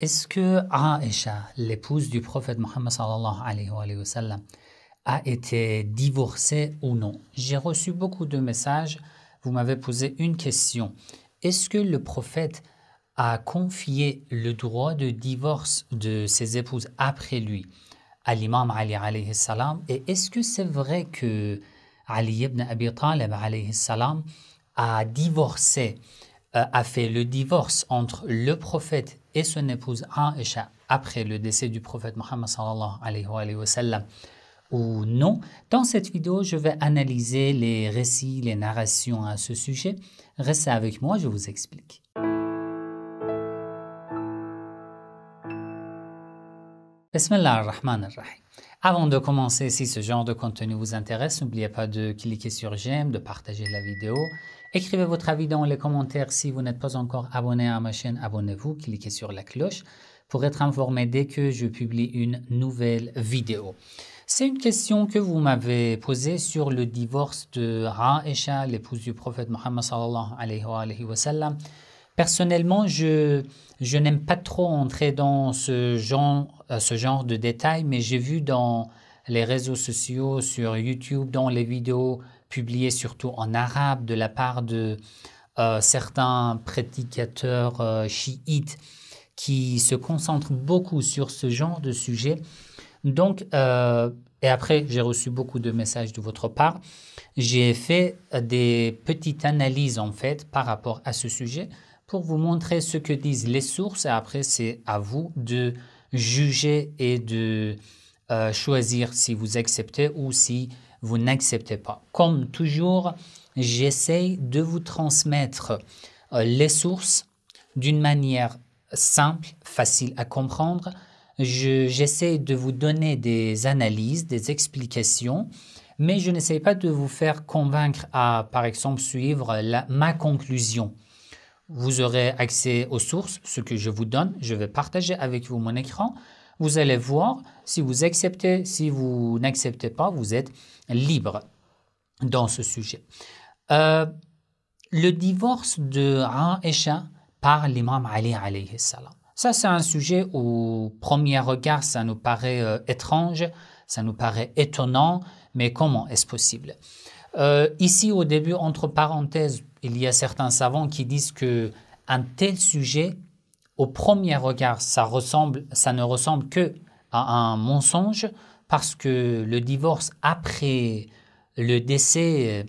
Est-ce que Aïcha, l'épouse du prophète Mohammed sallallahu alayhi wa sallam, a été divorcée ou non J'ai reçu beaucoup de messages. Vous m'avez posé une question. Est-ce que le prophète a confié le droit de divorce de ses épouses après lui à l'imam Ali alayhi salam Et est-ce que c'est vrai que Ali ibn Abi Talib alayhi salam a divorcé, euh, a fait le divorce entre le prophète et son épouse Aïcha après le décès du prophète Mohammed sallallahu alayhi wa sallam ou non. Dans cette vidéo, je vais analyser les récits, les narrations à ce sujet. Restez avec moi, je vous explique. Bismillah ar-Rahman ar-Rahim. Avant de commencer, si ce genre de contenu vous intéresse, n'oubliez pas de cliquer sur j'aime, de partager la vidéo Écrivez votre avis dans les commentaires. Si vous n'êtes pas encore abonné à ma chaîne, abonnez-vous, cliquez sur la cloche pour être informé dès que je publie une nouvelle vidéo. C'est une question que vous m'avez posée sur le divorce de Aisha, l'épouse du prophète Mohammed sallallahu alayhi wa sallam. Personnellement, je, je n'aime pas trop entrer dans ce genre, euh, ce genre de détails, mais j'ai vu dans les réseaux sociaux, sur YouTube, dans les vidéos publié surtout en arabe de la part de euh, certains prédicateurs euh, chiites qui se concentrent beaucoup sur ce genre de sujet. Donc, euh, et après, j'ai reçu beaucoup de messages de votre part. J'ai fait des petites analyses en fait par rapport à ce sujet pour vous montrer ce que disent les sources. Et après, c'est à vous de juger et de choisir si vous acceptez ou si vous n'acceptez pas. Comme toujours, j'essaie de vous transmettre euh, les sources d'une manière simple, facile à comprendre. J'essaie de vous donner des analyses, des explications, mais je n'essaie pas de vous faire convaincre à, par exemple, suivre ma conclusion. Vous aurez accès aux sources, ce que je vous donne. Je vais partager avec vous mon écran, vous allez voir si vous acceptez, si vous n'acceptez pas, vous êtes libre dans ce sujet. Euh, le divorce de Aisha par l'imam Ali alayhi salam. Ça, c'est un sujet au premier regard, ça nous paraît euh, étrange, ça nous paraît étonnant, mais comment est-ce possible euh, Ici, au début, entre parenthèses, il y a certains savants qui disent que un tel sujet au premier regard, ça, ne ressemble que à un mensonge parce que le divorce après le décès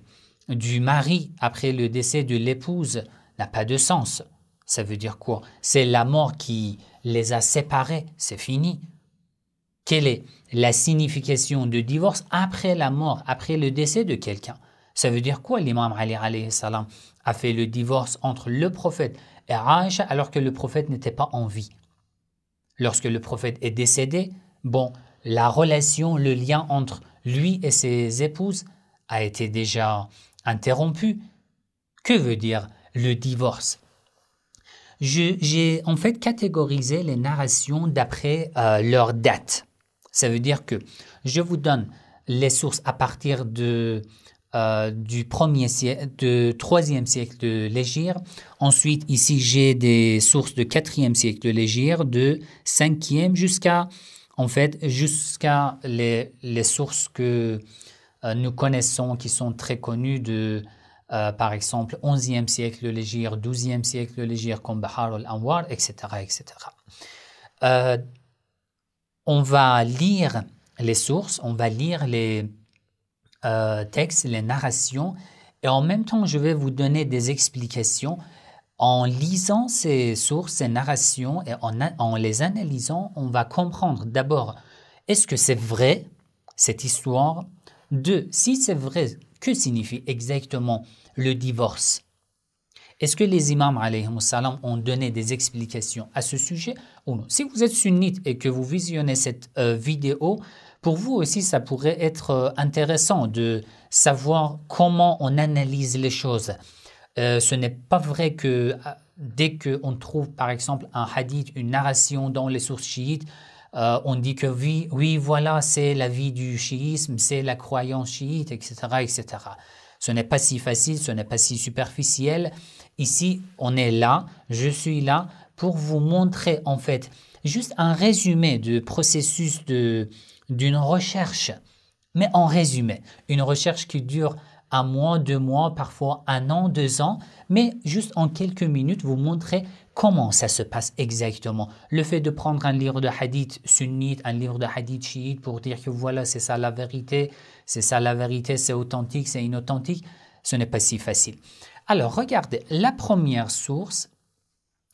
euh, du mari, après le décès de l'épouse, n'a pas de sens. Ça veut dire quoi C'est la mort qui les a séparés, c'est fini. Quelle est la signification du divorce après la mort, après le décès de quelqu'un Ça veut dire quoi L'imam Ali a fait le divorce entre le prophète alors que le prophète n'était pas en vie. Lorsque le prophète est décédé, bon, la relation, le lien entre lui et ses épouses a été déjà interrompu. Que veut dire le divorce J'ai en fait catégorisé les narrations d'après euh, leur date. Ça veut dire que je vous donne les sources à partir de, euh, du premier siècle, de troisième siècle de l'Égypte. Ensuite, ici, j'ai des sources de e siècle de l'Égypte, de cinquième jusqu'à, en fait, jusqu'à les, sources que euh, nous connaissons, qui sont très connues de, euh, par exemple, 11e siècle de l'Égir, 12e siècle de l'Égypte, comme Bahar al-Anwar, etc. etc. on va lire les sources, on va lire les, euh, textes, les narrations, et en même temps, je vais vous donner des explications. En lisant ces sources, ces narrations, et en, les analysant, on va comprendre d'abord, est-ce que c'est vrai, cette histoire Deux, si c'est vrai, que signifie exactement le divorce Est-ce que les imams salam, ont donné des explications à ce sujet ou non Si vous êtes sunnite et que vous visionnez cette euh, vidéo, pour vous aussi, ça pourrait être euh, intéressant de savoir comment on analyse les choses. Euh, ce n'est pas vrai que ah, dès qu'on trouve par exemple un hadith, une narration dans les sources chiites, euh, on dit que oui, oui voilà, c'est la vie du chiisme, c'est la croyance chiite, etc. etc. Ce n'est pas si facile, ce n'est pas si superficiel. Ici, on est là, je suis là pour vous montrer en fait juste un résumé du processus de, d'une recherche. Mais en résumé, une recherche qui dure un mois, deux mois, parfois un an, deux ans, mais juste en quelques minutes, vous montrer comment ça se passe exactement. Le fait de prendre un livre de hadith sunnite, un livre de hadith chiite pour dire que voilà, c'est ça la vérité, c'est ça la vérité, c'est authentique, c'est inauthentique, ce n'est pas si facile. Alors, regardez, la première source,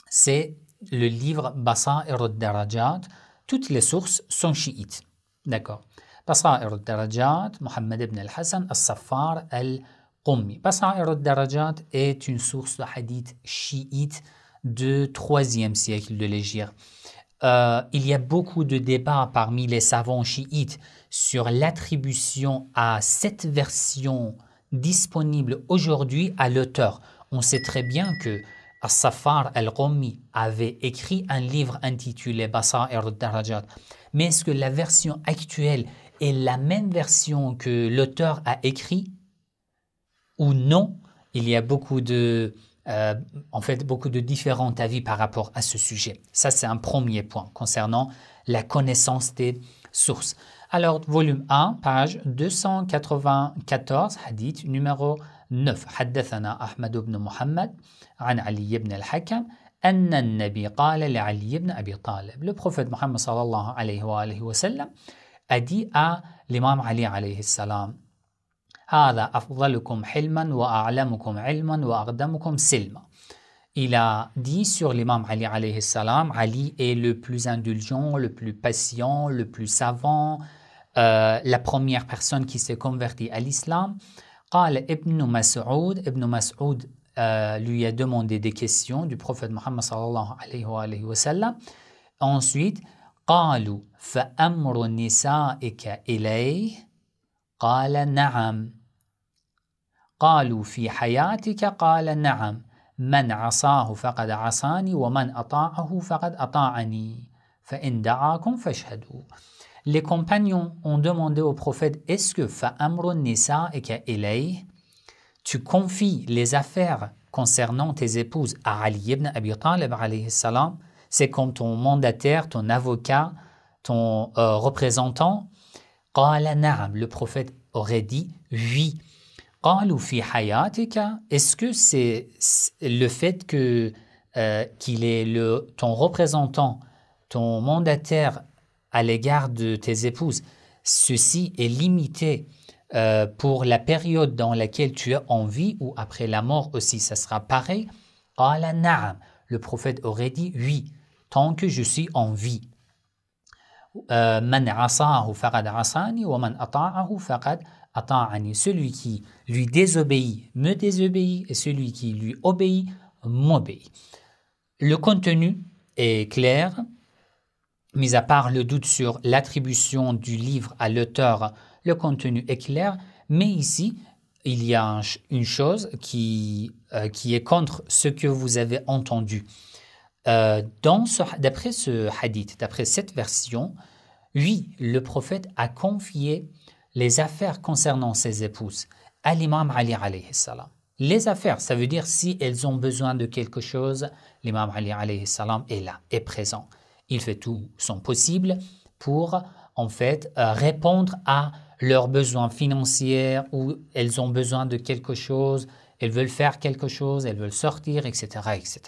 c'est le livre Bassa et darajat Toutes les sources sont chiites. D'accord. al-Hassan, « As-Saffar بن ». الصفار القمي al-Darajat » est une source de hadith chiite du 3 siècle de l'Égypte. Euh, il y a beaucoup de débats parmi les savants chiites sur l'attribution à cette version disponible aujourd'hui à l'auteur. On sait très bien que As-Safar al-Qummi avait écrit un livre intitulé Basa'ir al-Darajat mais est-ce que la version actuelle est la même version que l'auteur a écrit ou non Il y a beaucoup de, euh, en fait, beaucoup de différents avis par rapport à ce sujet. Ça, c'est un premier point concernant la connaissance des sources. Alors, volume 1, page 294, hadith numéro 9. Ahmad ibn Muhammad, an Ali ibn al-Hakam » أن النبي قال لعلي بن أبي طالب لبخفت محمد صلى الله عليه وآله وسلم أديء الإمام علي عليه السلام هذا أفضلكم حلما وأعلمكم علما وأقدمكم سلما Il a dit sur l'imam Ali alayhi salam, Ali est le plus indulgent, le plus patient, le plus savant, euh, la première personne qui s'est convertie à l'islam. قال ابن مسعود ابن مسعود Euh, lui a demandé des questions du prophète Mohammed sallallahu alayhi wa, alayhi wa sallam. Ensuite, قالوا فأمر نسائك إليه قال نعم قالوا في حياتك قال نعم من عصاه فقد عصاني ومن أطاعه فقد أطاعني فإن دعاكم فاشهدوا Les compagnons ont demandé au prophète Est-ce que فأمر نسائك إليه tu confies les affaires concernant tes épouses à Ali ibn Abi Talib, c'est comme ton mandataire, ton avocat, ton euh, représentant. le prophète aurait dit oui. Est-ce que c'est le fait que euh, qu'il est le, ton représentant, ton mandataire à l'égard de tes épouses, ceci est limité euh, pour la période dans laquelle tu es en vie ou après la mort aussi, ça sera pareil. Le prophète aurait dit oui, tant que je suis en vie. Euh, celui qui lui désobéit me désobéit et celui qui lui obéit m'obéit. Le contenu est clair, mis à part le doute sur l'attribution du livre à l'auteur le contenu est clair, mais ici, il y a une chose qui, euh, qui est contre ce que vous avez entendu. Euh, d'après ce hadith, d'après cette version, oui, le prophète a confié les affaires concernant ses épouses à l'imam Ali alayhi salam. Les affaires, ça veut dire si elles ont besoin de quelque chose, l'imam Ali alayhi salam est là, est présent. Il fait tout son possible pour en fait euh, répondre à leurs besoins financiers ou elles ont besoin de quelque chose, elles veulent faire quelque chose, elles veulent sortir, etc. etc.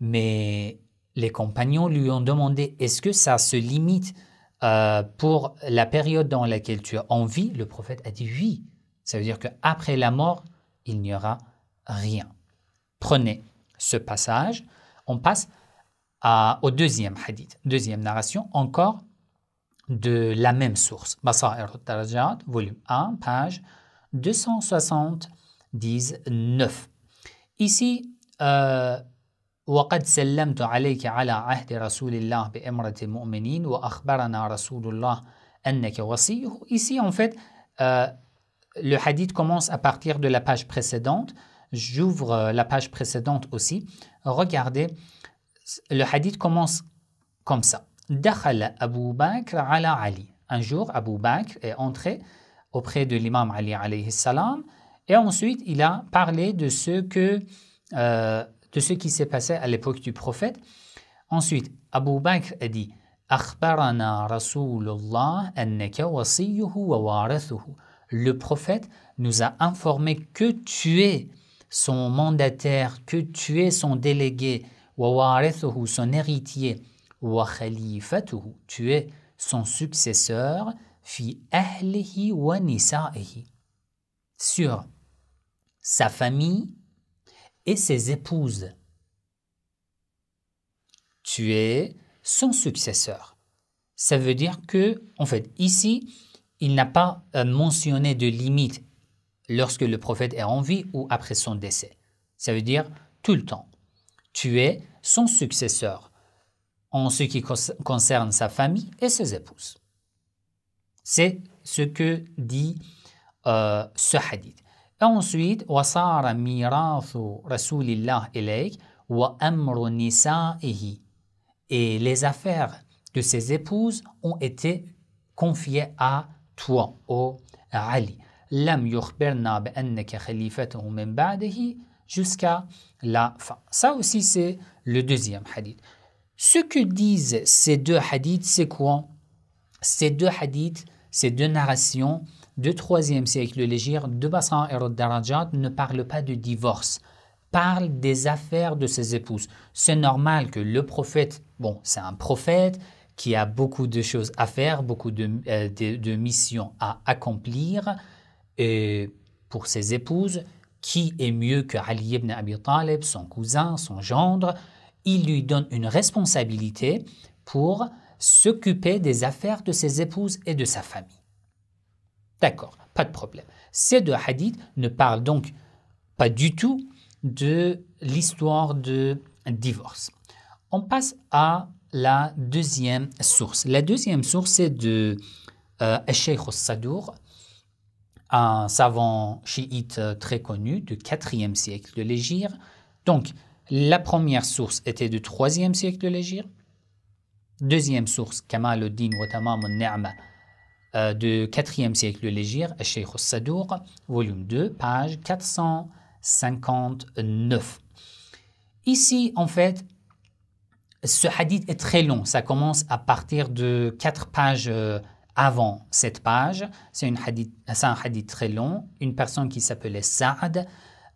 Mais les compagnons lui ont demandé, est-ce que ça se limite euh, pour la période dans laquelle tu as envie Le prophète a dit oui. Ça veut dire qu'après la mort, il n'y aura rien. Prenez ce passage. On passe au deuxième hadith, deuxième narration, encore de la même source. Basair al-Darajat, volume 1, page 279. Ici, euh, Ici, en fait, euh, le hadith commence à partir de la page précédente. J'ouvre euh, la page précédente aussi. Regardez, le hadith commence comme ça. Dakhala Bakr ala Ali. Un jour, Abu Bakr est entré auprès de l'imam Ali alayhi salam et ensuite il a parlé de ce, que, euh, de ce qui s'est passé à l'époque du prophète. Ensuite, Abu Bakr a dit wa Le prophète nous a informé que tu es son mandataire, que tu es son délégué, wa son héritier tu es son successeur fi ahlihi wa Sur sa famille et ses épouses. Tu es son successeur. Ça veut dire que, en fait, ici, il n'a pas euh, mentionné de limite lorsque le prophète est en vie ou après son décès. Ça veut dire tout le temps. Tu es son successeur en ce qui concerne sa famille et ses épouses. C'est ce que dit euh, ce hadith. Et ensuite, وَصَارَ مِيرَاثُ رَسُولِ اللَّهِ wa Et les affaires de ses épouses ont été confiées à toi, ô Ali. لَمْ يُخْبِرْنَا بِأَنَّكَ خَلِيفَتُهُ مِنْ بَعْدِهِ Jusqu'à la fin. Ça aussi, c'est le deuxième hadith. Ce que disent ces deux hadiths, c'est quoi Ces deux hadiths, ces deux narrations du 3 siècle légère de Bassan et Darajat ne parlent pas de divorce, parlent des affaires de ses épouses. C'est normal que le prophète, bon, c'est un prophète, qui a beaucoup de choses à faire, beaucoup de, euh, de, missions à accomplir et euh, pour ses épouses. Qui est mieux que Ali ibn Abi Talib, son cousin, son gendre il lui donne une responsabilité pour s'occuper des affaires de ses épouses et de sa famille. D'accord, pas de problème. Ces deux hadiths ne parlent donc pas du tout de l'histoire de divorce. On passe à la deuxième source. La deuxième source, est de euh, Sheikh sadour un savant chiite euh, très connu du IVe siècle de l'Égypte. Donc, la première source était du 3e siècle de l'Égypte. Deuxième source, Kamaluddin wa Tamam al-Ni'ma, euh, du 4e siècle de l'Égypte, Sheikh al volume 2, page 459. Ici, en fait, ce hadith est très long. Ça commence à partir de quatre pages euh, avant cette page. C'est un hadith très long. Une personne qui s'appelait Saad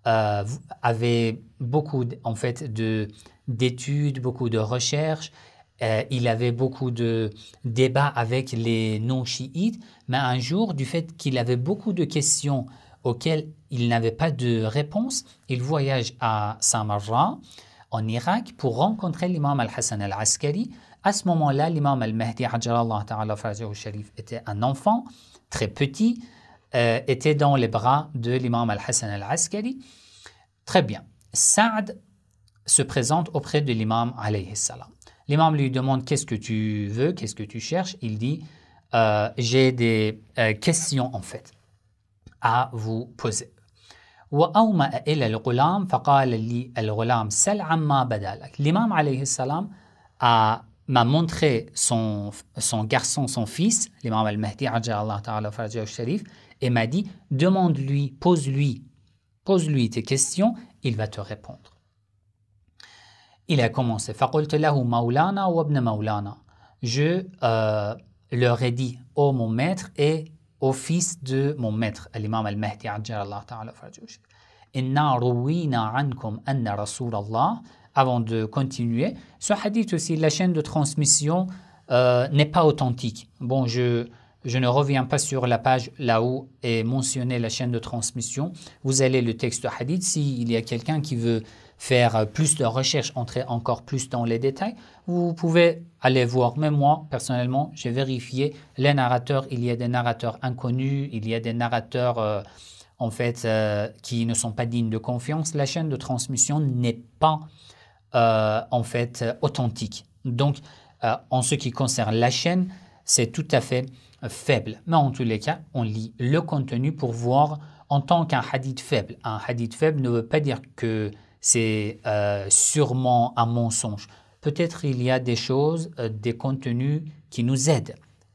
euh, avait beaucoup en fait d'études, beaucoup de recherches. Euh, il avait beaucoup de débats avec les non-chiites, mais un jour, du fait qu'il avait beaucoup de questions auxquelles il n'avait pas de réponse, il voyage à Samarra, en Irak, pour rencontrer l'imam al-Hassan al-Askari. À ce moment-là, l'imam al-Mahdi, était un enfant, très petit, euh, était dans les bras de l'imam al-Hassan al-Askari. Très bien. Saad se présente auprès de l'imam alayhi salam. L'imam lui demande qu'est-ce que tu veux, qu'est-ce que tu cherches. Il dit euh, j'ai des euh, questions en fait à vous poser. L'imam alayhi salam a m'a montré son, son garçon, son fils, l'imam al-Mahdi, ta'ala sharif, et m'a dit demande-lui, pose-lui, pose-lui tes questions, il va te répondre. Il a commencé Je euh, leur ai dit ô mon maître et au fils de mon maître, l'imam al-Mahdi avant de continuer, ce hadith aussi, la chaîne de transmission euh, n'est pas authentique. Bon, je, je ne reviens pas sur la page là haut et mentionner la chaîne de transmission. Vous allez le texte hadith. S'il y a quelqu'un qui veut faire plus de recherches, entrer encore plus dans les détails, vous pouvez aller voir. Mais moi, personnellement, j'ai vérifié les narrateurs. Il y a des narrateurs inconnus, il y a des narrateurs, euh, en fait, euh, qui ne sont pas dignes de confiance. La chaîne de transmission n'est pas, euh, en fait, authentique. Donc, en ce qui concerne la chaîne, c'est tout à fait euh, faible. Mais en tous les cas, on lit le contenu pour voir en tant qu'un hadith faible. Un hadith faible ne veut pas dire que c'est euh, sûrement un mensonge. Peut-être il y a des choses, euh, des contenus qui nous aident,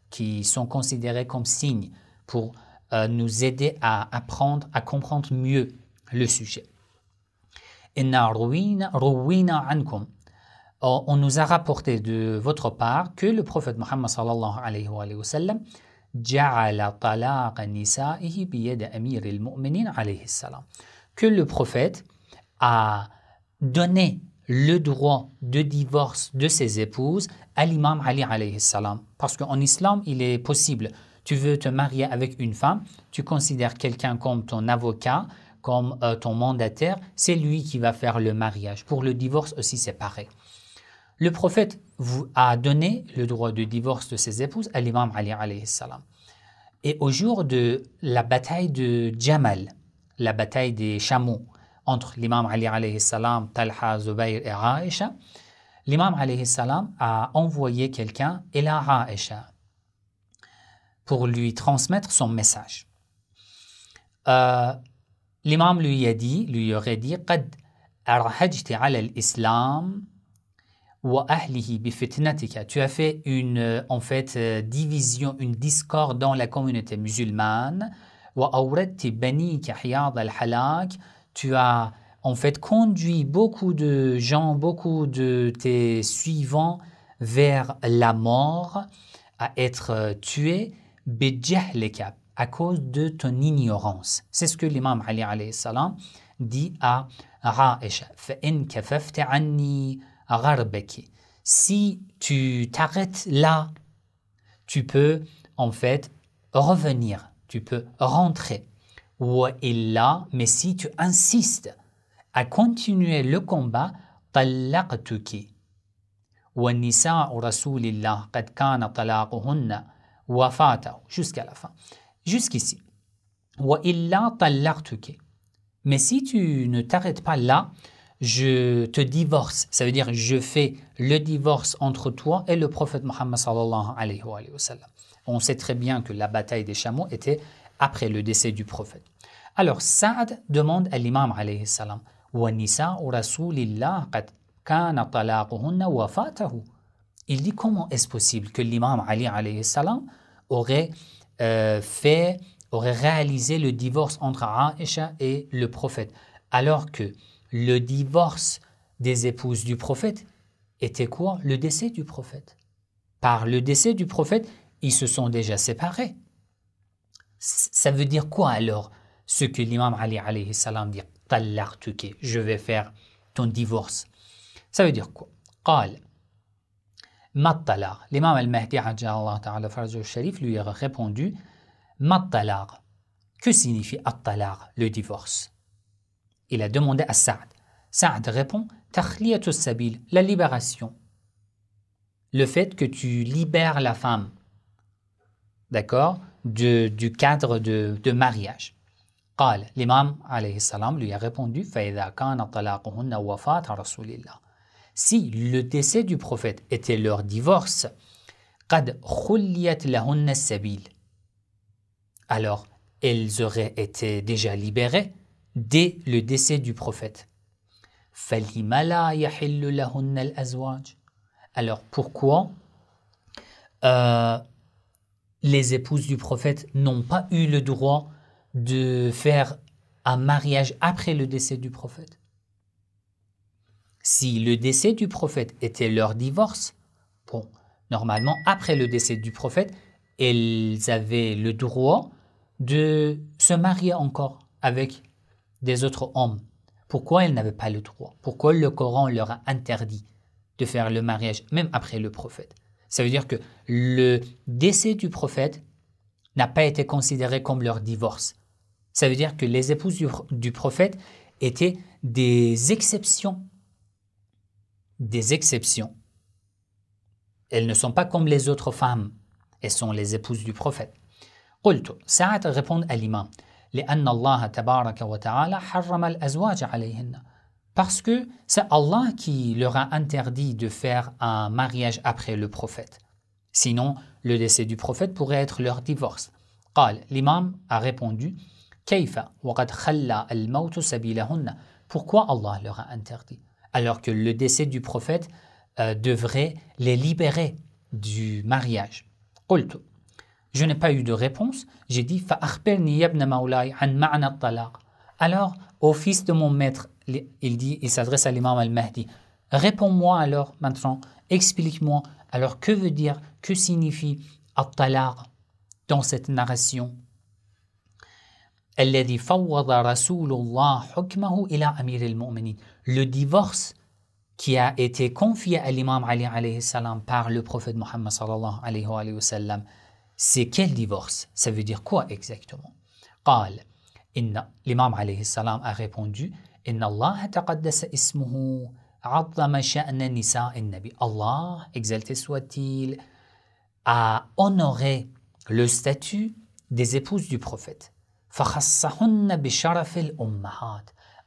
qui sont considérés comme signes pour nous aider à apprendre, à comprendre mieux le sujet. Oh, on nous a rapporté de votre part que le prophète Mohammed sallallahu alayhi wa sallam que le prophète a donné le droit de divorce de ses épouses à l'imam Ali alayhi salam. Parce qu'en islam, il est possible, tu veux te marier avec une femme, tu considères quelqu'un comme ton avocat, comme euh, ton mandataire, c'est lui qui va faire le mariage. Pour le divorce aussi, c'est pareil. Le prophète a donné le droit de divorce de ses épouses à l'imam Ali alayhi salam. Et au jour de la bataille de Jamal, la bataille des chameaux, entre l'imam Ali alayhi salam, Talha, Zubayr et Aisha, l'imam alayhi salam a envoyé quelqu'un, et la pour lui transmettre son message. Euh, l'imam lui a dit, lui aurait dit, قد tu as fait une, euh, en fait, euh, division, une discorde dans la communauté musulmane. Tu as, en fait, conduit beaucoup de gens, beaucoup de tes suivants vers la mort, à être euh, tués, à cause de ton ignorance. C'est ce que l'imam Ali, alayhi salam, dit à Ra'isha si tu t'arrêtes là, tu peux en fait revenir, tu peux rentrer. Ou là, mais si tu insistes à continuer le combat, jusqu'à la fin jusqu'ici mais si tu ne t'arrêtes pas là je te divorce. Ça veut dire je fais le divorce entre toi et le prophète Muhammad alayhi wa sallam. On sait très bien que la bataille des chameaux était après le décès du prophète. Alors Saad demande à l'imam alayhi salam Il dit comment est-ce possible que l'imam Ali alayhi salam aurait euh, fait aurait réalisé le divorce entre Aisha et le prophète alors que le divorce des épouses du prophète était quoi Le décès du prophète. Par le décès du prophète, ils se sont déjà séparés. Ça veut dire quoi alors ce que l'imam Ali alayhi salam dit tuke, je vais faire ton divorce. Ça veut dire quoi Qal. L'imam al-Mahdi a.s. sharif lui a répondu الطلاق Que signifie at le divorce il a demandé à Saad. Saad répond Sabil, la libération. Le fait que tu libères la femme, d'accord, du, cadre de, mariage. l'imam lui a répondu si le décès du prophète était leur divorce alors elles auraient été déjà libérées dès le décès du prophète. Alors pourquoi euh, les épouses du prophète n'ont pas eu le droit de faire un mariage après le décès du prophète Si le décès du prophète était leur divorce, bon, normalement après le décès du prophète, elles avaient le droit de se marier encore avec des autres hommes. Pourquoi elles n'avaient pas le droit Pourquoi le Coran leur a interdit de faire le mariage, même après le prophète Ça veut dire que le décès du prophète n'a pas été considéré comme leur divorce. Ça veut dire que les épouses du, prophète étaient des exceptions. Des exceptions. Elles ne sont pas comme les autres femmes. Elles sont les épouses du prophète. Qultu, Sa'ad répond à l'imam parce que c'est Allah qui leur a interdit de faire un mariage après le prophète. Sinon, le décès du prophète pourrait être leur divorce. قال l'imam a répondu pourquoi Allah leur a interdit alors que le décès du prophète euh, devrait les libérer du mariage. قلت je n'ai pas eu de réponse. J'ai dit Alors, au fils de mon maître, il dit, il s'adresse à l'imam al-Mahdi. Réponds-moi alors maintenant, explique-moi alors que veut dire, que signifie talaq dans cette narration le divorce qui a été confié à l'imam Ali alayhi par le prophète Muhammad sallallahu alayhi wa sallam c'est quel divorce Ça veut dire quoi exactement L'imam a répondu Allah exalté soit-il a honoré le statut des épouses du prophète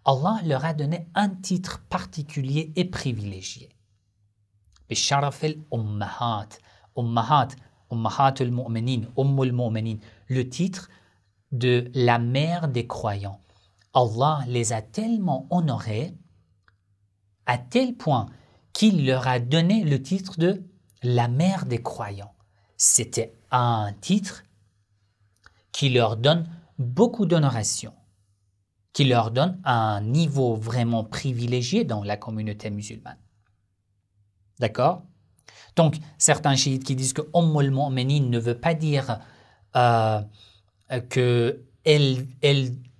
Allah leur a donné un titre particulier et privilégié le titre de la mère des croyants. Allah les a tellement honorés à tel point qu'il leur a donné le titre de la mère des croyants. C'était un titre qui leur donne beaucoup d'honoration, qui leur donne un niveau vraiment privilégié dans la communauté musulmane. D'accord donc, certains chiites qui disent que umm al-Mu'minin Mu'minin ne veut pas dire euh, que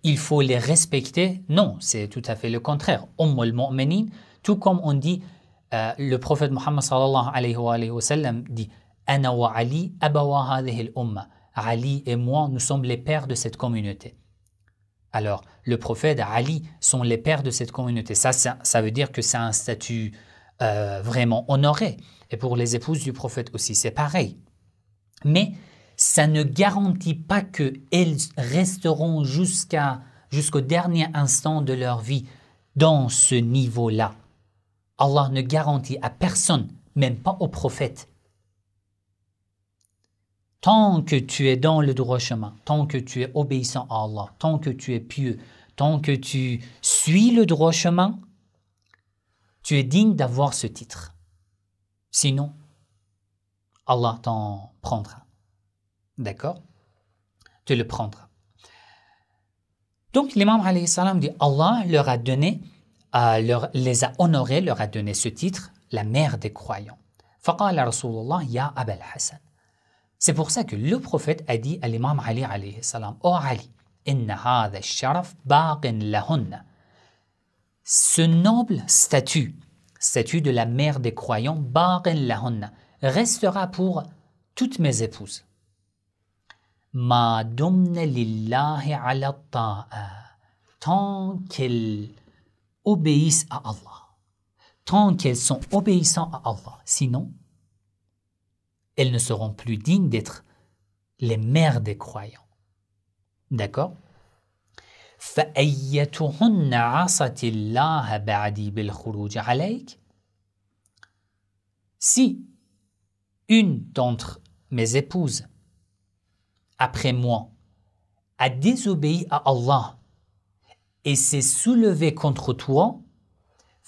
il faut les respecter. Non, c'est tout à fait le contraire. Umm al-Mu'minin Mu'minin, tout comme on dit, euh, le prophète Muhammad sallallahu alayhi wa, sallam dit Ana wa Ali abawa hadhihi umma Ali et moi, nous sommes les pères de cette communauté. Alors, le prophète Ali sont les pères de cette communauté. Ça, ça, veut dire que c'est un statut euh, vraiment honoré. Et pour les épouses du prophète aussi, c'est pareil. Mais ça ne garantit pas qu'elles resteront jusqu'à, jusqu'au dernier instant de leur vie dans ce niveau-là. Allah ne garantit à personne, même pas au prophète. Tant que tu es dans le droit chemin, tant que tu es obéissant à Allah, tant que tu es pieux, tant que tu suis le droit chemin, tu es digne d'avoir ce titre. Sinon, Allah t'en prendra. D'accord Tu le prendras. Donc l'imam salam dit Allah leur a donné, euh, les a honorés, leur a donné ce titre, la mère des croyants. Faqala Rasulullah ya ya Hassan. C'est pour ça que le prophète a dit à l'imam Ali alayhi salam, Oh Ali, inna hadha sharaf baqin lahunna. Ce noble statut statut de la mère des croyants, Baren lahun restera pour toutes mes épouses. Ma lillahi ala ta'a, tant qu'elles obéissent à Allah, tant qu'elles sont obéissantes à Allah, sinon, elles ne seront plus dignes d'être les mères des croyants. D'accord fa ayyatuhunna 'asatallaha ba'di bil khuruj 'alayk si une d'entre mes épouses après moi a désobéi à Allah et s'est soulevée contre toi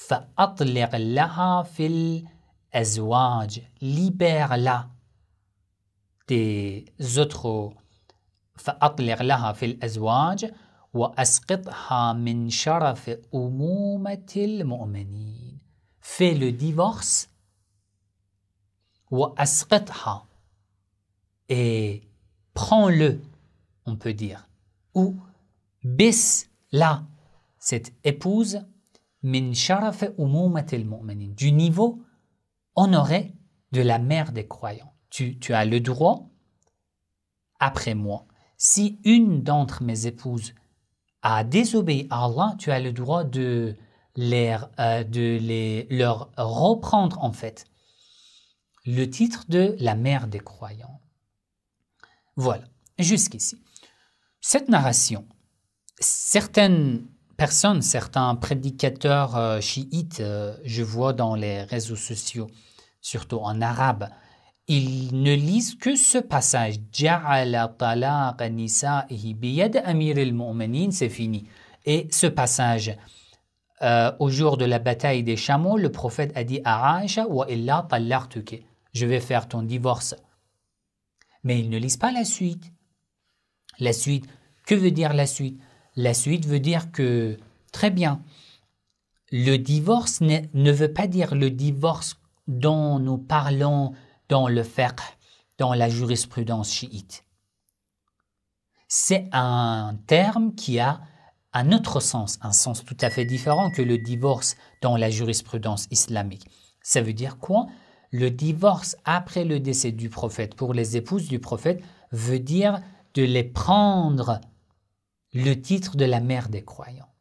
fa atliq laha fil azwaj libère la des autres fa atliq laha fil azwaj وأسقطها من شرف أمومة fais le divorce وأسقطها et prends-le on peut dire ou baisse-la cette épouse sharaf muminin du niveau honoré de la mère des croyants tu as le droit après moi si une d'entre mes épouses à désobéir à Allah, tu as le droit de euh, de les, leur reprendre en fait le titre de la mère des croyants. Voilà, jusqu'ici. Cette narration, certaines personnes, certains prédicateurs euh, chiites, euh, je vois dans les réseaux sociaux, surtout en arabe, ils ne lisent que ce passage. c'est fini. Et ce passage, euh, au jour de la bataille des chameaux, le prophète a dit wa Je vais faire ton divorce. Mais ils ne lisent pas la suite. La suite, que veut dire la suite La suite veut dire que, très bien, le divorce ne veut pas dire le divorce dont nous parlons dans le faire dans la jurisprudence chiite. C'est un terme qui a un autre sens, un sens tout à fait différent que le divorce dans la jurisprudence islamique. Ça veut dire quoi Le divorce après le décès du prophète pour les épouses du prophète veut dire de les prendre le titre de la mère des croyants.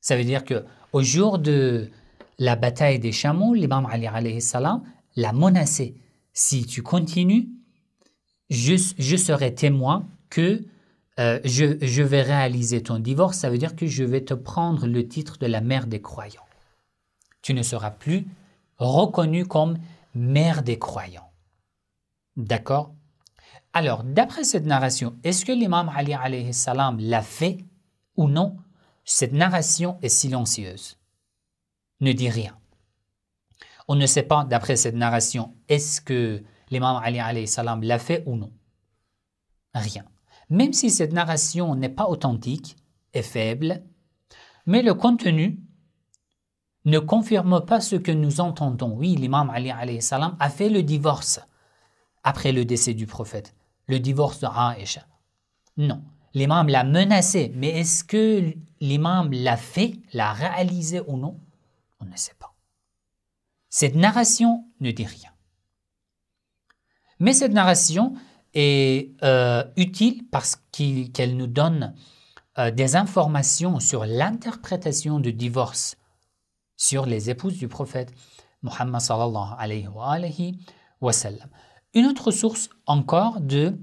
Ça veut dire que au jour de, la bataille des chameaux, l'imam Ali alayhi salam l'a menacé. Si tu continues, je, serai témoin que euh, je, vais réaliser ton divorce. Ça veut dire que je vais te prendre le titre de la mère des croyants. Tu ne seras plus reconnue comme mère des croyants. D'accord Alors, d'après cette narration, est-ce que l'imam Ali alayhi salam l'a fait ou non Cette narration est silencieuse ne dit rien. On ne sait pas, d'après cette narration, est-ce que l'imam Ali salam l'a fait ou non. Rien. Même si cette narration n'est pas authentique, et faible, mais le contenu ne confirme pas ce que nous entendons. Oui, l'imam Ali salam a fait le divorce après le décès du prophète, le divorce de Aïcha. Non, l'imam l'a menacé, mais est-ce que l'imam l'a fait, l'a réalisé ou non on ne sait pas. Cette narration ne dit rien. Mais cette narration est euh, utile parce qu'elle nous donne euh, des informations sur l'interprétation du divorce sur les épouses du prophète Muhammad, alayhi wa, Une autre source encore de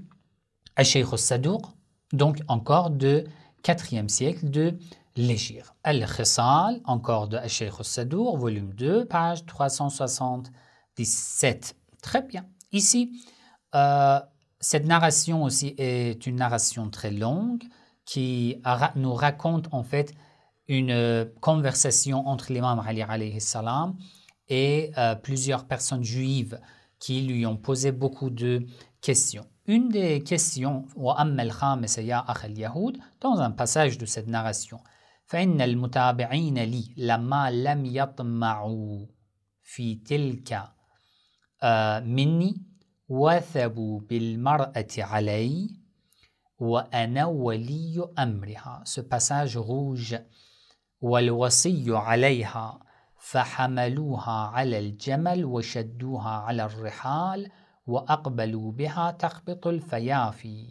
Ashaykh al-Sadour, donc encore de 4e siècle de légir. Al-Khisal, encore de al Sadour, volume 2, page 377. Très bien. Ici, euh, cette narration aussi est une narration très longue qui nous raconte en fait une euh, conversation entre l'imam Ali alayhi salam et euh, plusieurs personnes juives qui lui ont posé beaucoup de questions. Une des questions, dans un passage de cette narration, فإن المتابعين لي لما لم يطمعوا في تلك آه، مني وثبوا بالمرأة علي وأنا ولي أمرها ce passage rouge والوصي عليها فحملوها على الجمل وشدوها على الرحال وأقبلوا بها تخبط الفيافي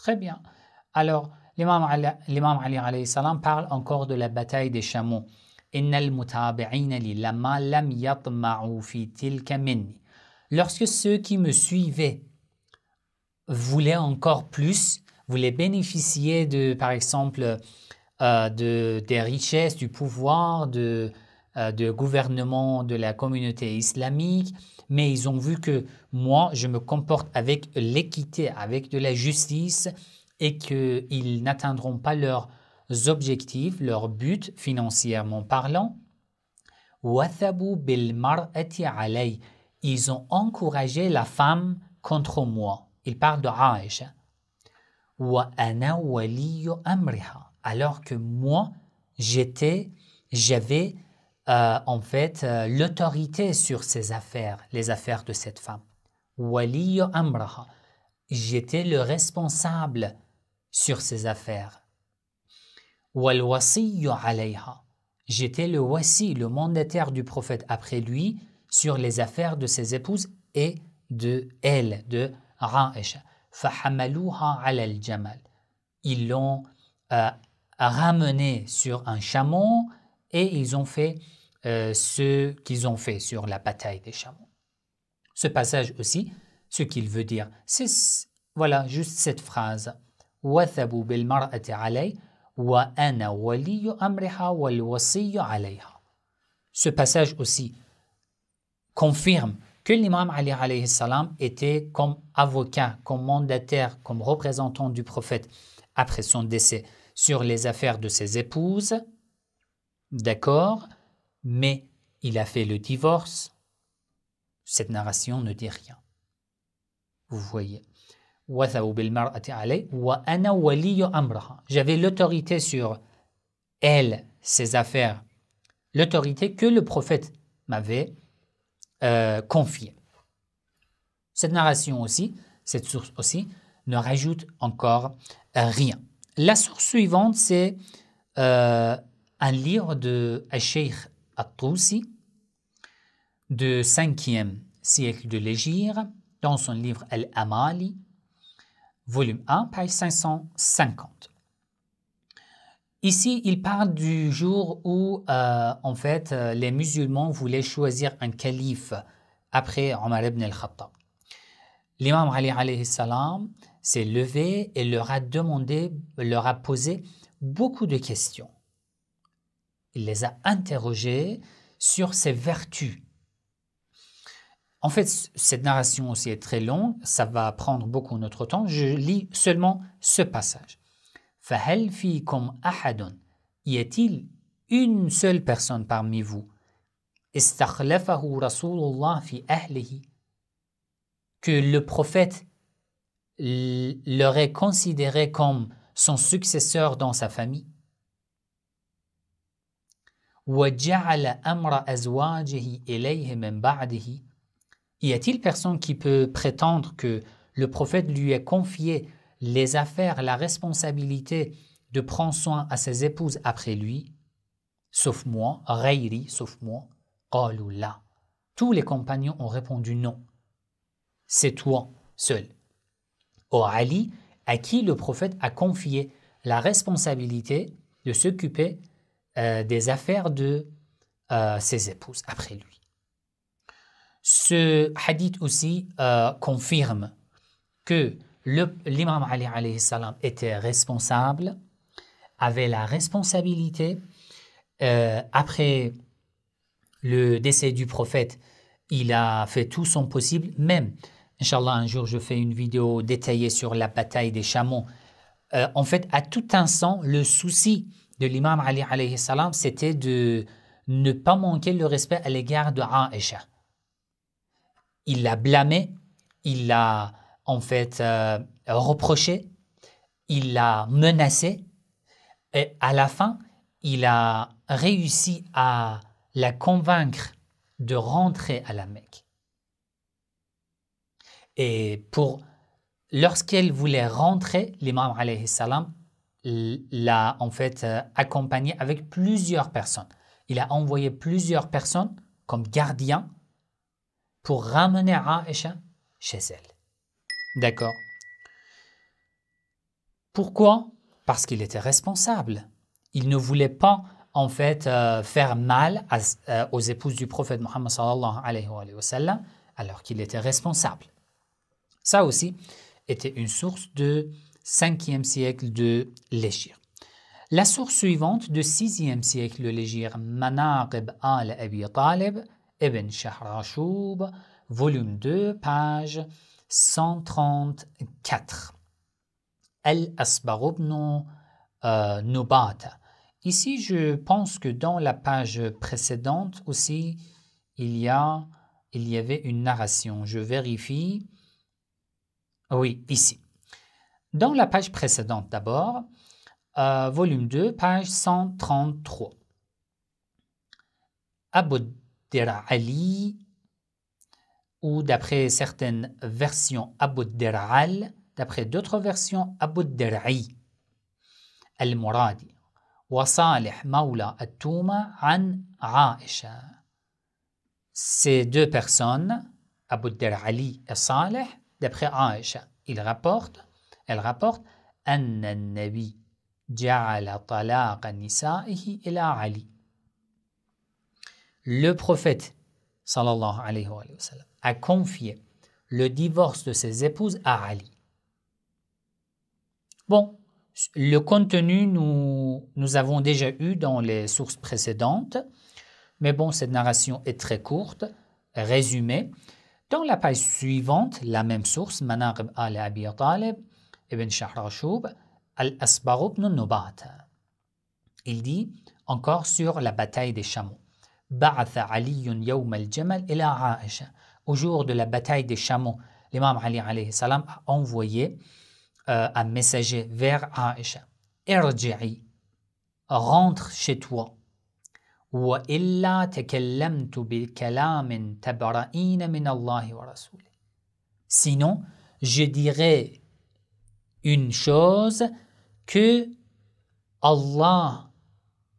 très bien alors l'imam Ali, salam parle encore de la bataille des chameaux. Lorsque ceux qui me suivaient voulaient encore plus, voulaient bénéficier de, par exemple, euh, de, des richesses, du pouvoir, de, euh, de gouvernement de la communauté islamique, mais ils ont vu que moi, je me comporte avec l'équité, avec de la justice, et qu'ils n'atteindront pas leurs objectifs, leurs buts financièrement parlant. Ils ont encouragé la femme contre moi. Il parle de Aïcha. Alors que moi, j'étais, j'avais euh, en fait euh, l'autorité sur ces affaires, les affaires de cette femme. J'étais le responsable sur ses affaires. J'étais le wasi, le mandataire du prophète après lui, sur les affaires de ses épouses et de elle, de jamal. Ils l'ont euh, ramené sur un chameau et ils ont fait euh, ce qu'ils ont fait sur la bataille des chameaux. Ce passage aussi, ce qu'il veut dire, c'est voilà juste cette phrase. Ce passage aussi confirme que l'imam Ali alayhi salam était comme avocat, comme mandataire, comme représentant du prophète après son décès sur les affaires de ses épouses. D'accord, mais il a fait le divorce. Cette narration ne dit rien. Vous voyez. J'avais l'autorité sur elle, ses affaires, l'autorité que le prophète m'avait euh, confiée. Cette narration aussi, cette source aussi, ne rajoute encore rien. La source suivante, c'est euh, un livre de Sheikh at du 5e siècle de l'Égypte, dans son livre Al-Amali, volume 1, page 550. Ici, il parle du jour où, euh, en fait, euh, les musulmans voulaient choisir un calife après Omar ibn al-Khattab. L'imam Ali alayhi salam s'est levé et leur a demandé, leur a posé beaucoup de questions. Il les a interrogés sur ses vertus en fait, cette narration aussi est très longue, ça va prendre beaucoup notre temps. Je lis seulement ce passage. فَهَلْ فِيكُمْ أَحَدٌ Y a-t-il une seule personne parmi vous استخلفه رسول fi ahlihi »« que le prophète leur l'aurait considéré comme son successeur dans sa famille وجعل y a-t-il personne qui peut prétendre que le prophète lui ait confié les affaires, la responsabilité de prendre soin à ses épouses après lui Sauf moi, Rayri, sauf moi, là Tous les compagnons ont répondu non. C'est toi seul. Or Ali, à qui le prophète a confié la responsabilité de s'occuper euh, des affaires de euh, ses épouses après lui. Ce hadith aussi euh, confirme que l'imam Ali était responsable, avait la responsabilité. Euh, après le décès du prophète, il a fait tout son possible, même, Inch'Allah, un jour je fais une vidéo détaillée sur la bataille des chameaux. Euh, en fait, à tout instant, le souci de l'imam Ali alayhi c'était de ne pas manquer le respect à l'égard de Aisha il l'a blâmé, il l'a en fait euh, reproché, il l'a menacé. Et à la fin, il a réussi à la convaincre de rentrer à la Mecque. Et pour lorsqu'elle voulait rentrer, l'imam alayhi salam l'a en fait euh, accompagnée avec plusieurs personnes. Il a envoyé plusieurs personnes comme gardiens pour ramener Aïcha chez elle. D'accord Pourquoi Parce qu'il était responsable. Il ne voulait pas en fait euh, faire mal euh, aux épouses du prophète Mohammed sallallahu alayhi wa sallam alors qu'il était responsable. Ça aussi était une source de 5e siècle de l'Égypte. La source suivante de 6e siècle de l'Égypte, Manaqib al-Abi Talib, Ibn Shahrashoub, volume 2, page 134. El asbar euh, non, Nobata. Ici, je pense que dans la page précédente aussi, il y, a, il y avait une narration. Je vérifie. Oui, ici. Dans la page précédente d'abord, euh, volume 2, page 133. Abu ou d'après certaines versions Abu Dir'al, d'après d'autres versions Abu Dir'i Al-Muradi, wa Salih mawla At-Touma an Aisha. Ces deux personnes, Abu Ali et Salih, d'après Aisha, ils rapportent, elle rapporte Anna Nabi ja'ala talaqa nisa'ihi ila Ali le prophète sallallahu alayhi wa a confié le divorce de ses épouses à Ali. Bon, le contenu, nous, nous avons déjà eu dans les sources précédentes, mais bon, cette narration est très courte, résumée. Dans la page suivante, la même source, Manaqib al-Abi Talib, Ibn al ibn Il dit encore sur la bataille des chameaux. Ba'atha Aliyun Yawm al-Jamal ila Aisha. Au jour de la bataille des chameaux, l'imam Ali alayhi salam a envoyé euh, un messager vers Aisha. Irji'i, rentre chez toi. Wa illa takallamtu bi kalamin tabara'in min Allah wa rasoul. Sinon, je dirai une chose que Allah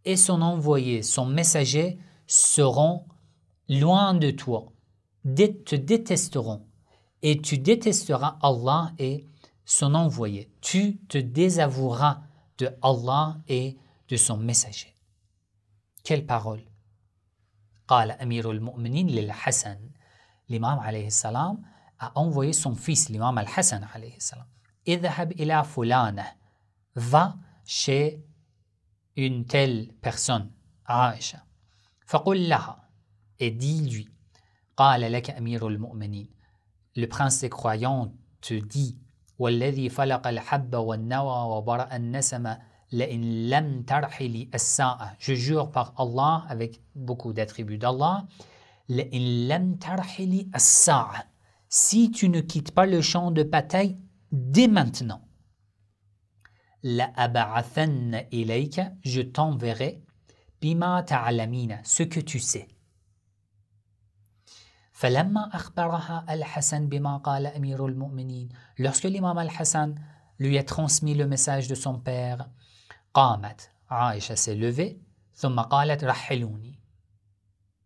et son envoyé, son messager, seront loin de toi, te détesteront, et tu détesteras Allah et son envoyé. Tu te désavoueras de Allah et de son messager. Quelle parole قال أمير المؤمنين للحسن الإمام عليه السلام a envoyé son fils l'imam al-Hassan عليه السلام اذهب إلى فلانة va chez une telle personne Aisha Faqul et dis-lui: "Qala laka amirul mu'minin, Le prince des croyants te dit: "Walladhi falaqa l-habba wa n-nawa wa bara'a n-nasma, la in lam tarhili s Je jure par Allah avec beaucoup d'attributs d'Allah, "La in lam tarhili s Si tu ne quittes pas le champ de bataille dès maintenant. "La ab'athanna ilayka," je t'enverrai. Bima ce que tu sais. lorsque l'imam al-Hassan lui a transmis le message de son père قامت Aïcha s'est levée ثم قالت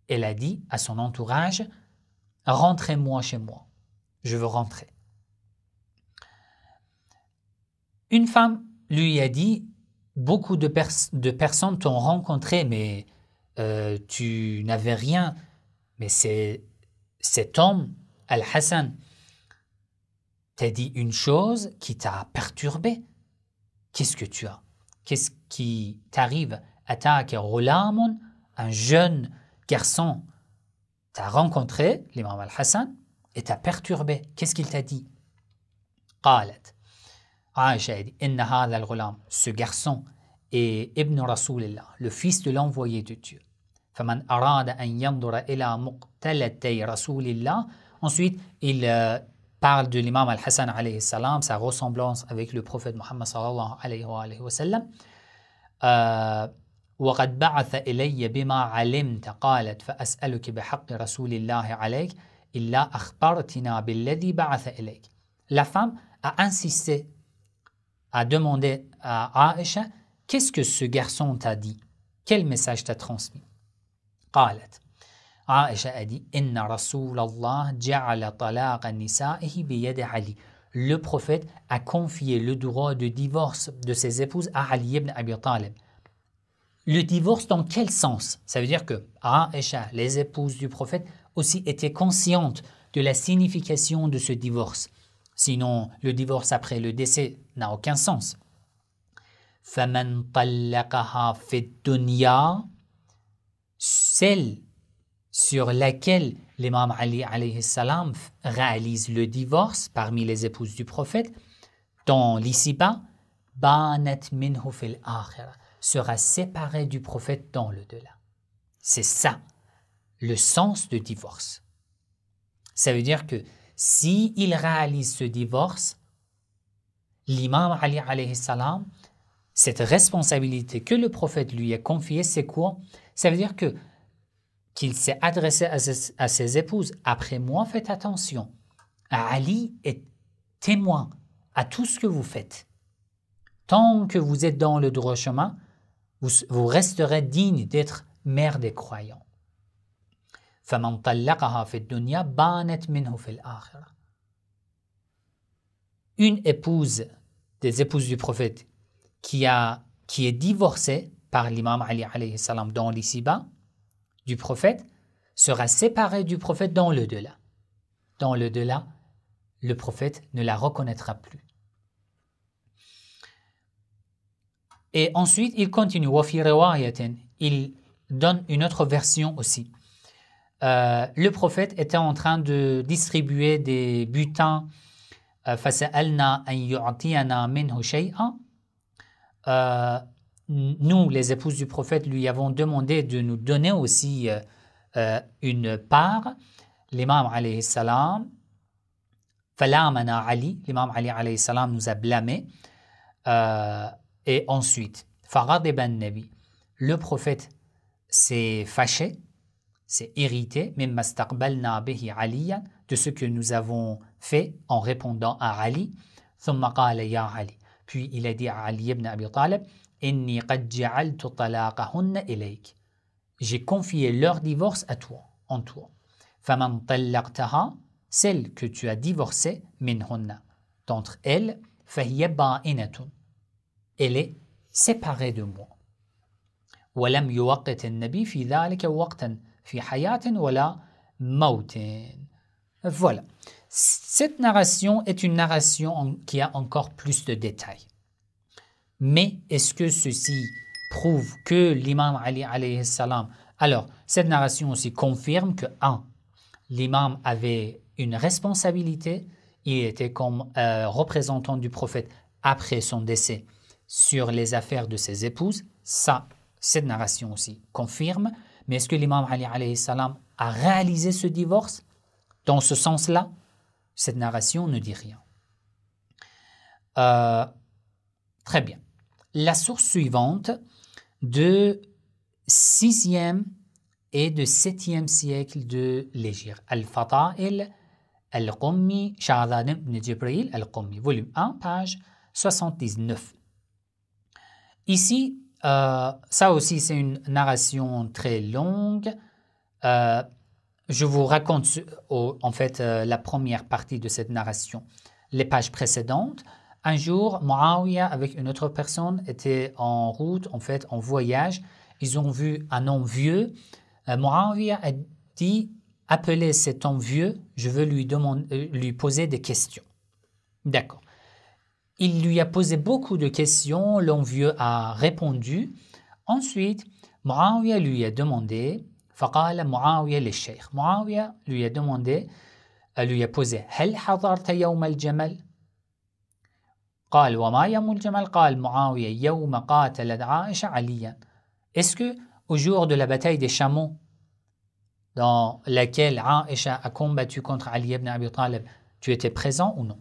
elle a dit à son entourage rentrez-moi chez moi je veux rentrer une femme lui a dit beaucoup de, personnes t'ont rencontré, mais euh, tu n'avais rien. Mais c'est cet homme, Al-Hassan, t'a dit une chose qui t'a perturbé. Qu'est-ce que tu as Qu'est-ce qui t'arrive un jeune garçon, t'a rencontré, l'imam Al-Hassan, et t'a perturbé. Qu'est-ce qu'il t'a dit عائشة إن هذا الغلام سو غارسون ابن رسول الله لو فيس دو لانفويي دو تيو فمن أراد أن ينظر إلى مقتلتي رسول الله ensuite il euh، parle de l'imam al-Hassan عليه السلام sa ressemblance avec le prophète Muhammad صلى الله عليه وآله وسلم وقد بعث إلي بما علمت قالت فأسألك بحق رسول الله عليك إلا أخبرتنا بالذي بعث إليك La femme a insisté a demandé à Aïcha Qu'est-ce que ce garçon t'a dit Quel message t'a transmis قالت عائشة أدي le prophète a confié le droit de divorce de ses épouses à Ali ibn Abi Talib. Le divorce dans quel sens Ça veut dire que Aisha, les épouses du prophète, aussi étaient conscientes de la signification de ce divorce. Sinon, le divorce après le décès n'a aucun sens. Celle sur laquelle l'imam Ali alayhi salam réalise le divorce parmi les épouses du prophète, dans l'ici-bas, sera séparée du prophète dans le delà. C'est ça, le sens du divorce. Ça veut dire que s'il réalise ce divorce, l'imam Ali salam, cette responsabilité que le prophète lui a confiée, c'est quoi Ça veut dire que qu'il s'est adressé à ses, épouses. Après moi, faites attention. Ali est témoin à tout ce que vous faites. Tant que vous êtes dans le droit chemin, vous resterez digne d'être mère des croyants. Une épouse des épouses du prophète qui, a, qui est divorcée par l'imam Ali alayhi salam dans l'ici-bas du prophète sera séparée du prophète dans le delà. Dans le delà, le prophète ne la reconnaîtra plus. Et ensuite, il continue. Il donne une autre version aussi. Euh, le prophète était en train de distribuer des butins. Euh, euh, nous, les épouses du prophète, lui avons demandé de nous donner aussi une part. L'imam alayhi salam, Ali, l'imam Ali alayhi salam nous a blâmés. et ensuite, Farad ibn Nabi, le prophète s'est fâché, c'est hériter, mimma staqbalna bihi aliyan, de ce que nous avons fait en répondant à Ali. Thumma qala ya Ali. Puis il a dit à Ali ibn Abi Talib, Inni qad ja'altu talaqahunna ilayk. J'ai confié leur divorce à toi, en toi. Faman tallaqtaha, celle que tu as divorcée, minhunna, d'entre elles, fahiyya ba'inatun. Elle est séparée de moi. ولم يوقت النبي في ذلك وقتا voilà. Cette narration est une narration qui a encore plus de détails. Mais est-ce que ceci prouve que l'imam Ali alayhi salam... Alors, cette narration aussi confirme que, un, l'imam avait une responsabilité, il était comme euh, représentant du prophète après son décès sur les affaires de ses épouses. Ça, cette narration aussi confirme. Mais est-ce que l'imam Ali salam a réalisé ce divorce Dans ce sens-là, cette narration ne dit rien. Euh, très bien. La source suivante de 6e et de 7e siècle de l'Égypte, Al-Fata'il Al-Qummi, Shahzad ibn Jibril Al-Qummi, volume 1, page 79. Ici, euh, ça aussi, c'est une narration très longue. Euh, je vous raconte en fait euh, la première partie de cette narration, les pages précédentes. Un jour, Muawiyah avec une autre personne était en route, en fait en voyage. Ils ont vu un homme vieux. Muawiyah a dit appelez cet homme vieux, je veux lui, demander, lui poser des questions. D'accord. Il lui a posé beaucoup de questions, l'envieux a répondu. Ensuite, Muawiyah lui a demandé, فقال le Cheikh معاوية lui a demandé euh, lui a posé هل حضرت يوم الجمل؟ قال وما يوم الجمل؟ قال معاوية يوم عائشة Est-ce que au jour de la bataille des chameaux dans laquelle Aisha a combattu contre Ali ibn Abi Talib, tu étais présent ou non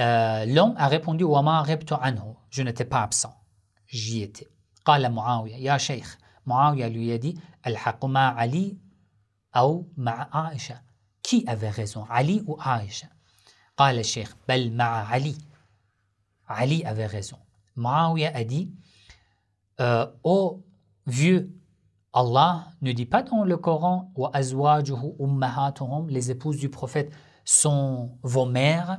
euh, l'homme a répondu Wama anhu. Je n'étais pas absent. J'y étais. قال معاوية يا شيخ معاوية lui a dit الحق مع علي أو مع عائشة qui avait raison Ali ou Aïcha قال الشيخ بل مع علي Ali avait raison Muawiya a dit euh, Ô vieux Allah ne dit pas dans le Coran les épouses du prophète sont vos mères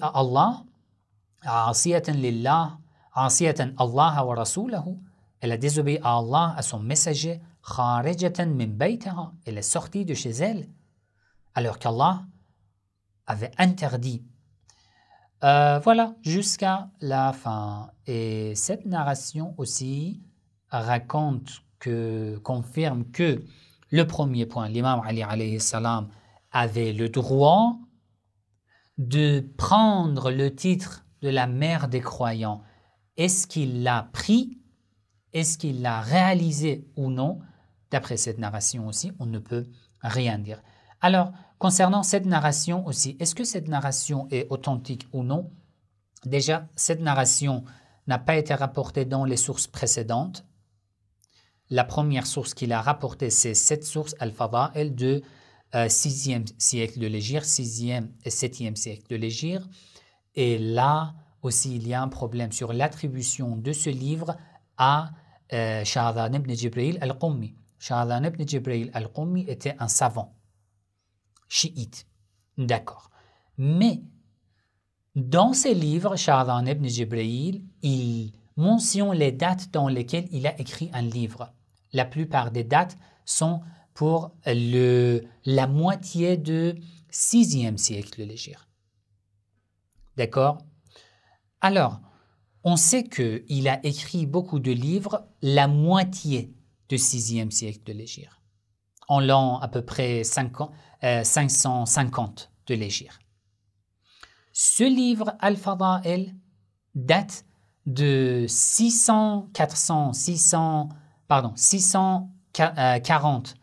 à Allah, lillah, Allah wa elle a désobéi à Allah, à son messager, elle est sortie de chez elle, alors qu'Allah avait interdit. Euh, voilà, jusqu'à la fin. Et cette narration aussi raconte que, confirme que le premier point, l'imam Ali alayhi salam avait le droit de prendre le titre de la mère des croyants. Est-ce qu'il l'a pris Est-ce qu'il l'a réalisé ou non D'après cette narration aussi, on ne peut rien dire. Alors, concernant cette narration aussi, est-ce que cette narration est authentique ou non Déjà, cette narration n'a pas été rapportée dans les sources précédentes. La première source qu'il a rapportée, c'est cette source, al l de 6e euh, siècle de l'Égypte, 6e et 7e siècle de l'Égypte. Et là aussi, il y a un problème sur l'attribution de ce livre à euh, ibn Jibril al-Qummi. Shahadan ibn Jibril al-Qummi était un savant chiite. D'accord. Mais dans ses livres, Shahadan ibn Jibril, il mentionne les dates dans lesquelles il a écrit un livre. La plupart des dates sont pour le, la moitié du 6e siècle légère. D'accord Alors, on sait qu'il a écrit beaucoup de livres, la moitié du 6e siècle de l'Égypte, en l'an à peu près 50, euh, 550 de l'Égypte. Ce livre, Al-Fada'il, date de 600, 400, 600, pardon, 640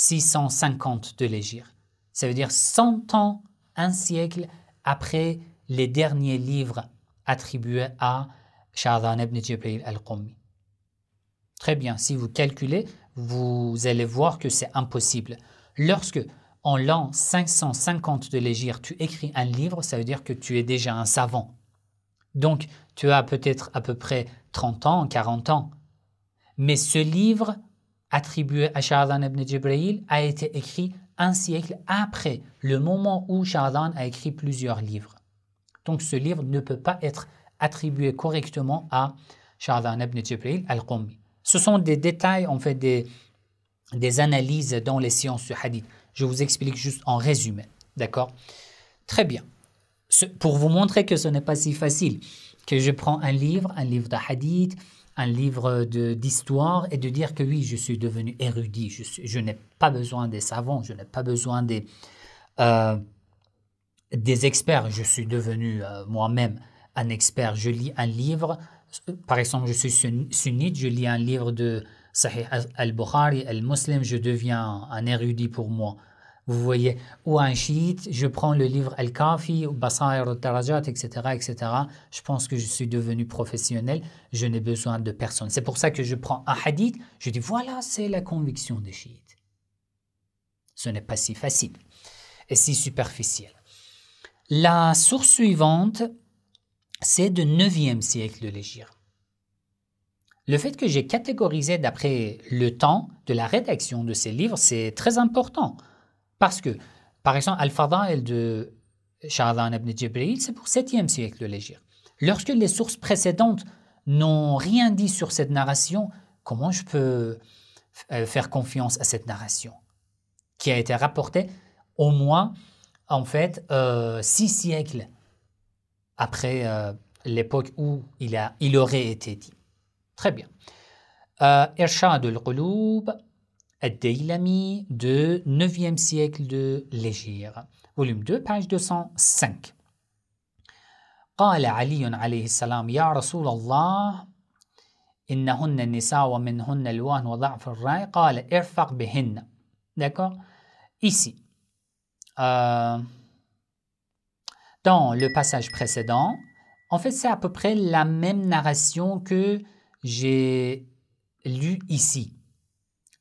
650 de légir Ça veut dire 100 ans, un siècle après les derniers livres attribués à Shahdan ibn Jibril al-Qummi. Très bien, si vous calculez, vous allez voir que c'est impossible. Lorsque, en l'an 550 de légir tu écris un livre, ça veut dire que tu es déjà un savant. Donc, tu as peut-être à peu près 30 ans, 40 ans. Mais ce livre attribué à Shahdan ibn Jibril a été écrit un siècle après le moment où Shahdan a écrit plusieurs livres. Donc ce livre ne peut pas être attribué correctement à Shahdan ibn Jibril al-Qummi. Ce sont des détails, en fait, des, analyses dans les sciences du hadith. Je vous explique juste en résumé. D'accord Très bien. pour vous montrer que ce n'est pas si facile, que je prends un livre, un livre de hadith, un livre d'histoire et de dire que oui, je suis devenu érudit, je, je n'ai pas besoin des savants, je n'ai pas besoin des, euh, des experts, je suis devenu euh, moi-même un expert. Je lis un livre, par exemple, je suis sunnite, je lis un livre de Sahih al-Bukhari, al-Muslim, je deviens un érudit pour moi. Vous voyez, ou un chiite, je prends le livre Al-Kafi, ou al-Tarajat, etc., etc. Je pense que je suis devenu professionnel, je n'ai besoin de personne. C'est pour ça que je prends un hadith, je dis voilà, c'est la conviction des chiites. Ce n'est pas si facile et si superficiel. La source suivante, c'est du 9e siècle de l'Égypte. Le fait que j'ai catégorisé d'après le temps de la rédaction de ces livres, c'est très important. Parce que, par exemple, Al-Fada'il de Shahadan ibn Jibril, c'est pour 7e siècle de l'Égypte. Lorsque les sources précédentes n'ont rien dit sur cette narration, comment je peux euh, faire confiance à cette narration qui a été rapportée au moins, en fait, euh, six siècles après euh, l'époque où il, a, il aurait été dit. Très bien. Euh, Irshad al-Qulub, ad de 9e siècle de l'Égypte volume 2, page 205. قال علي عليه السلام يا رسول الله إنهن النساء ومنهن وضعف الرأي قال ارفق بهن D'accord Ici, euh, dans le passage précédent, en fait, c'est à peu près la même narration que j'ai Lu ici.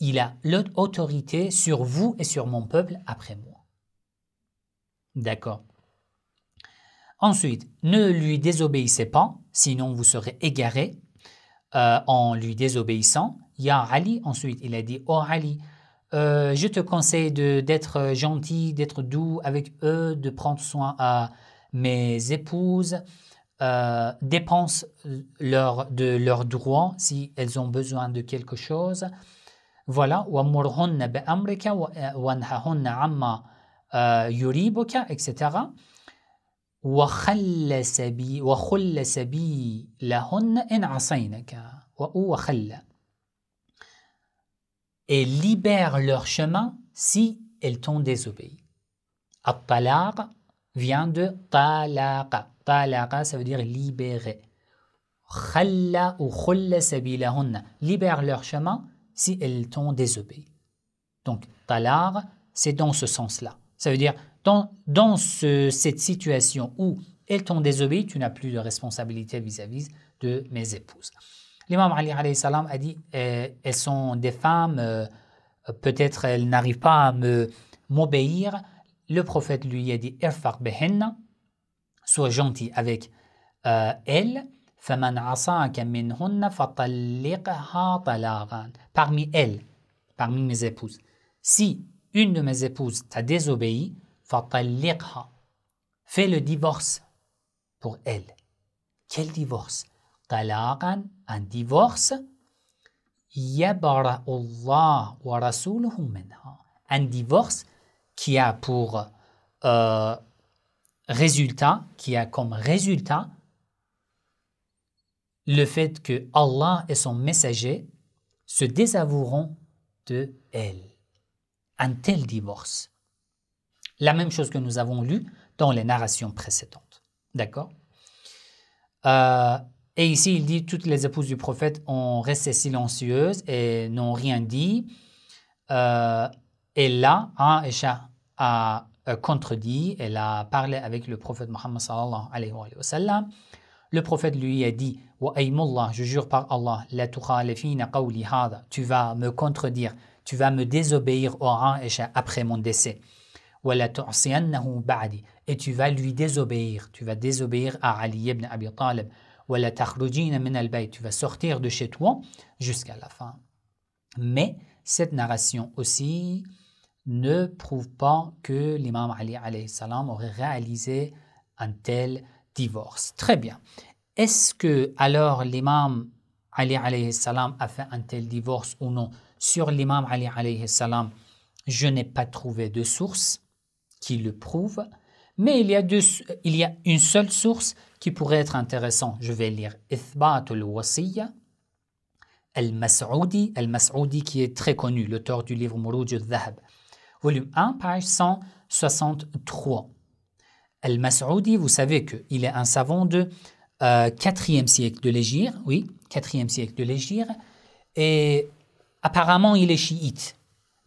il a l'autorité sur vous et sur mon peuple après moi. D'accord Ensuite, ne lui désobéissez pas, sinon vous serez égaré euh, en lui désobéissant. Il a Ali, ensuite, il a dit Oh Ali, euh, je te conseille d'être gentil, d'être doux avec eux, de prendre soin à mes épouses, euh, dépense leur, de leurs droits si elles ont besoin de quelque chose. فوالا ومرهن بامرك آه، وانههن عما آه، يريبك اكسترا وخل سبي وخل سبي لهن ان عصينك واو خل et libère leur chemin si elles t'ont désobéi. الطلاق vient de طلاق طلاق ça veut dire libérer خل ou خل سبيلهن libère leur chemin si elles t'ont désobéi. Donc, talar, c'est dans ce sens-là. Ça veut dire, dans, cette situation où elles t'ont désobéi, tu n'as plus de responsabilité vis-à-vis de mes épouses. L'imam Ali salam a dit, euh, elles sont des femmes, euh, peut-être elles n'arrivent pas à m'obéir. Le prophète lui a dit, sois gentil avec euh, elles Parmi elles, parmi mes épouses. Si une de mes épouses t'a désobéi, fait Fais le divorce pour elle. Quel divorce Un divorce Un divorce qui a pour euh, résultat, qui a comme résultat le fait que Allah et son messager se désavoueront de elle. Un tel divorce. La même chose que nous avons lu dans les narrations précédentes. D'accord euh, Et ici, il dit toutes les épouses du prophète ont resté silencieuses et n'ont rien dit. Euh, et là, Aisha a euh, contredit, elle a parlé avec le prophète Mohammed Le prophète lui a dit je jure par Allah, la tu vas me contredire, tu vas me désobéir au rang après mon décès. Et tu vas lui désobéir, tu vas désobéir à Ali ibn Abi Talib. Tu vas sortir de chez toi jusqu'à la fin. Mais cette narration aussi ne prouve pas que l'imam Ali salam aurait réalisé un tel divorce. Très bien. Est-ce que alors l'imam Ali alayhi salam a fait un tel divorce ou non Sur l'imam Ali alayhi salam, je n'ai pas trouvé de source qui le prouve, mais il y a, une seule source qui pourrait être intéressante. Je vais lire Ithbat al-Wasiyya, al-Mas'oudi, qui est très connu, l'auteur du livre Muruj al-Dhahab, volume 1, page 163. Al-Mas'oudi, vous savez qu'il est un savant de 4e euh, siècle de l'Égypte, oui, 4e siècle de l'Égypte, et apparemment il est chiite.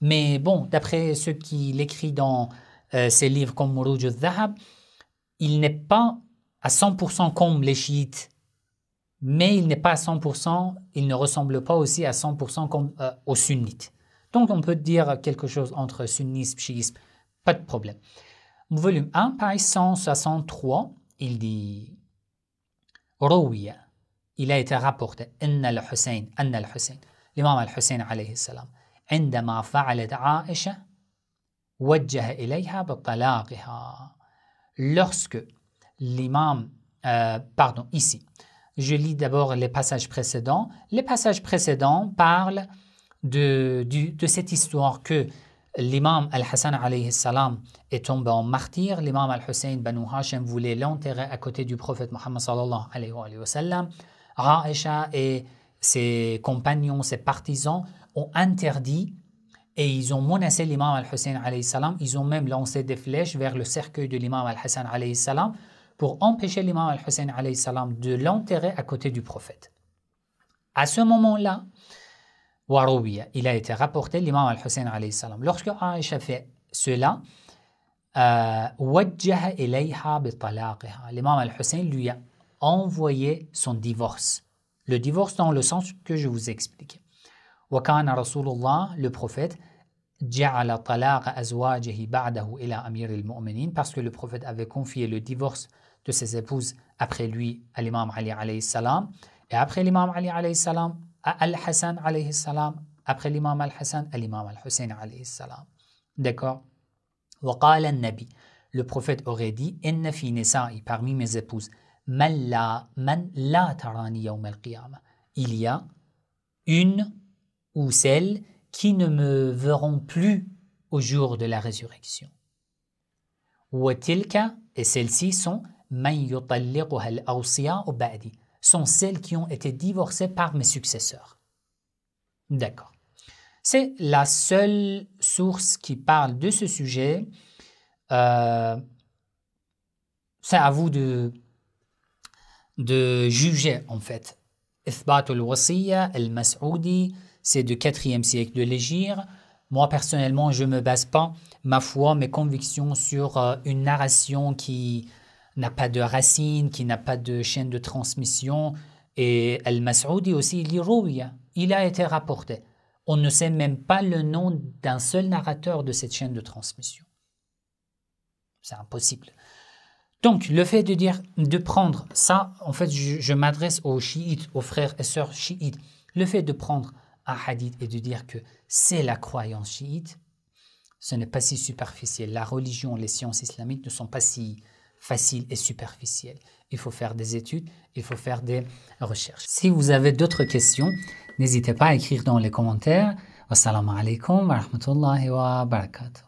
Mais bon, d'après ce qu'il écrit dans euh, ses livres comme Mourouj al-Zahab, il n'est pas à 100% comme les chiites, mais il n'est pas à 100%, il ne ressemble pas aussi à 100% comme euh, aux sunnites. Donc on peut dire quelque chose entre sunnisme, chiisme, pas de problème. Volume 1, page 163, il dit rouya, il a été rapporté, inna al-Hussein, inna al-Hussein, l'imam al-Hussein alayhi salam, inda ma fa'alat Aisha, wajjaha ilayha bittalaqiha. Lorsque l'imam, euh, pardon, ici, je lis d'abord les passages précédents. Les passages précédents parle de, de, cette histoire que l'imam al-Hassan alayhi salam est tombé en martyr. L'imam al-Hussein Banu Hashim voulait l'enterrer à côté du prophète Muhammad sallallahu alayhi wa sallam. Raisha et ses compagnons, ses partisans ont interdit et ils ont menacé l'imam al-Hussein alayhi salam. Ils ont même lancé des flèches vers le cercueil de l'imam al-Hassan alayhi salam pour empêcher l'imam al-Hussein alayhi salam de l'enterrer à côté du prophète. À ce moment-là, il a été rapporté l'imam al-Hussein alayhi salam. Lorsque Aisha fait cela, euh, L'imam al-Hussein lui a envoyé son divorce. Le divorce dans le sens que je vous explique. le prophète parce que le prophète avait confié le divorce de ses épouses après lui à l'imam Ali alayhi salam et après l'imam Ali alayhi salam Al-Hassan alayhi salam, après l'imam Al-Hassan, à l'imam Al-Hussein alayhi salam. D'accord le prophète aurait dit parmi mes épouses il y a une ou celles qui ne me verront plus au jour de la résurrection et celles-ci sont sont celles qui ont été divorcées par mes successeurs. D'accord. C'est la seule source qui parle de ce sujet. Euh, c'est à vous de, de juger, en fait. Ithbat al-Wasiya al-Mas'oudi, c'est du 4e siècle de l'Égypte. Moi, personnellement, je ne me base pas ma foi, mes convictions sur euh, une narration qui, n'a pas de racines, qui n'a pas de chaîne de transmission. Et Al-Mas'oudi aussi, il a été rapporté. On ne sait même pas le nom d'un seul narrateur de cette chaîne de transmission. C'est impossible. Donc, le fait de dire, de prendre ça, en fait, je m'adresse aux chiites, aux frères et sœurs chiites. Le fait de prendre un hadith et de dire que c'est la croyance chiite, ce n'est pas si superficiel. La religion, les sciences islamiques ne sont pas si facile et superficielle. Il faut faire des études, il faut faire des recherches. Si vous avez d'autres questions, n'hésitez pas à écrire dans les commentaires. Wassalamu alaikum wa rahmatullahi wa barakatuh.